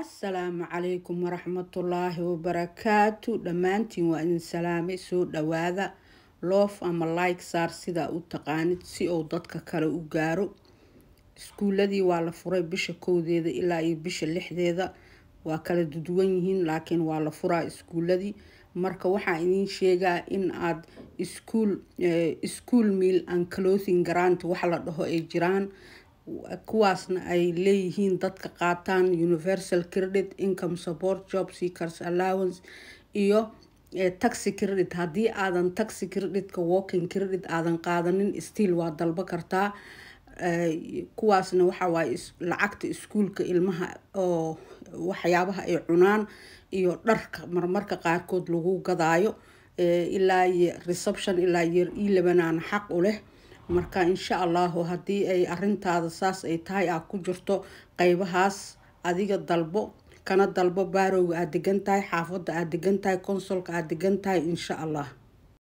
assalaamu calaykum waraxmatullaahi wabarakaatu dhammaantiin waa idin salaamay soo dhawaada loof ama like saar sidaa u taqaanid si uu dadka kale u gaaro iskuuladii waa la furay bisha kowdeeda ilaa iyo bisha lixdeeda waa kala duduwan yihiin laakiin waa la furaa iskuuladii marka waxaa idiin sheegaa in aad iskuul eh, iskuul miil and clothing grant wax la dhaho ay jiraan kuwaasna ay leeyihiin dadka qaataan universal credit income support job seekers allowance iyo eh, taxi credit haddii aadan taxi creditka walking credit aadan qaadanin stiil waa dalbo kartaa eh, kuwaasna waxawaaye lacagta iskuulka ilmaha oo waxyaabaha ay cunaan iyo dharka marmarka qaarkood lagu gadaayo eh, ilaa reception ilaa yeer ii labanaan xaq u leh marka insha allaahu haddii ay arintaada saas ay tahay aa ku jirto qeybahaas adiga dalbo kana dalbo baarowga aad degan tahay xaafadda aad degan tahay konsolka aad degan tahay insha allah